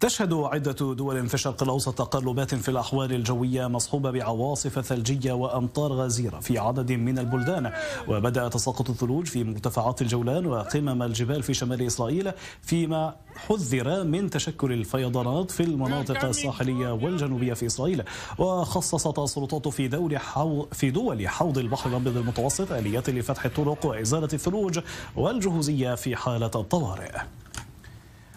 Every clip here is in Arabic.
تشهد عدة دول في الشرق الأوسط تقلبات في الأحوال الجوية مصحوبة بعواصف ثلجية وأمطار غزيرة في عدد من البلدان وبدأ تساقط الثلوج في مرتفعات الجولان وقمم الجبال في شمال إسرائيل فيما حذر من تشكل الفيضانات في المناطق الساحلية والجنوبية في إسرائيل وخصصت السلطات في دول حو... في دول حوض البحر الأبيض المتوسط آليات لفتح الطرق وإزالة الثلوج والجهوزية في حالة الطوارئ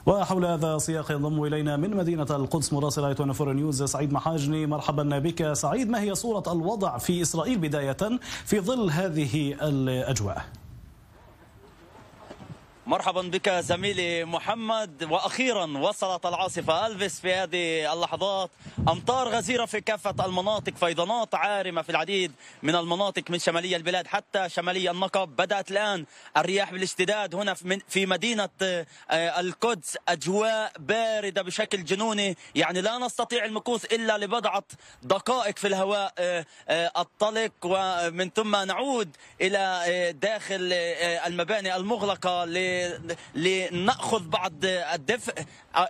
وحول هذا السياق ينضم الينا من مدينه القدس مراسل اي فور نيوز سعيد محاجني مرحبا بك سعيد ما هي صوره الوضع في اسرائيل بدايه في ظل هذه الاجواء؟ مرحبا بك زميلي محمد واخيرا وصلت العاصفه الفيس في هذه اللحظات امطار غزيره في كافه المناطق فيضانات عارمه في العديد من المناطق من شماليه البلاد حتى شمالي النقب بدات الان الرياح بالاشتداد هنا في مدينه آه، القدس اجواء بارده بشكل جنوني يعني لا نستطيع المكوث الا لبضعه دقائق في الهواء آه، آه، الطلق ومن ثم نعود الى داخل المباني المغلقه لناخذ بعض الدفء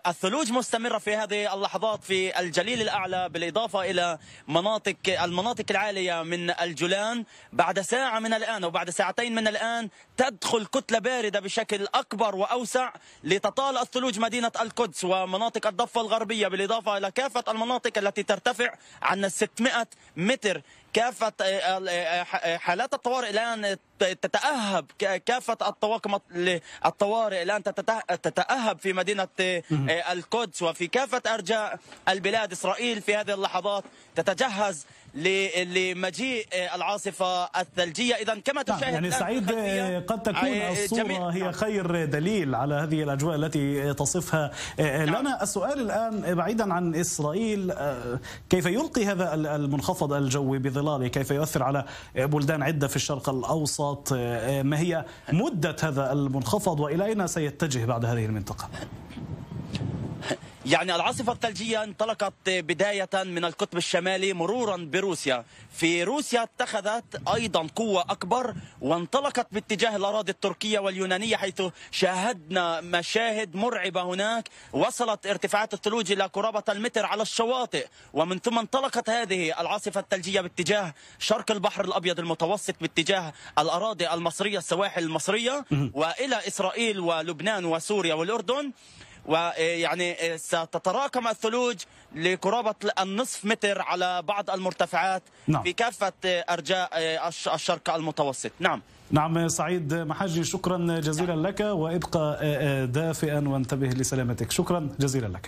الثلوج مستمره في هذه اللحظات في الجليل الاعلى بالاضافه الى مناطق المناطق العاليه من الجولان بعد ساعه من الان او بعد ساعتين من الان تدخل كتله بارده بشكل اكبر واوسع لتطال الثلوج مدينه القدس ومناطق الضفه الغربيه بالاضافه الى كافه المناطق التي ترتفع عن 600 متر كافة حالات الطوارئ الآن تتأهب كافة الطواقم الطوارئ الآن تتأهب في مدينة آه، القدس وفي كافة أرجاء البلاد إسرائيل في هذه اللحظات تتجهز لمجيء العاصفه الثلجيه اذا كما نعم، تشاهد يعني سعيد آه، قد تكون آه، الصوره هي نعم. خير دليل على هذه الاجواء التي تصفها آه، نعم. لنا السؤال الان بعيدا عن اسرائيل كيف يلقي هذا المنخفض الجوي بظلاله كيف يؤثر على بلدان عده في الشرق الاوسط ما هي مده هذا المنخفض والى اين سيتجه بعد هذه المنطقه يعني العاصفة الثلجية انطلقت بداية من القطب الشمالي مرورا بروسيا في روسيا اتخذت أيضا قوة أكبر وانطلقت باتجاه الأراضي التركية واليونانية حيث شاهدنا مشاهد مرعبة هناك وصلت ارتفاعات الثلوج إلى قرابة المتر على الشواطئ ومن ثم انطلقت هذه العاصفة الثلجية باتجاه شرق البحر الأبيض المتوسط باتجاه الأراضي المصرية السواحل المصرية وإلى إسرائيل ولبنان وسوريا والأردن ويعني ستتراكم الثلوج لقرابة النصف متر على بعض المرتفعات نعم. في كافة أرجاء الشرق المتوسط نعم نعم سعيد محجي شكرا جزيلا نعم. لك وابقى دافئا وانتبه لسلامتك شكرا جزيلا لك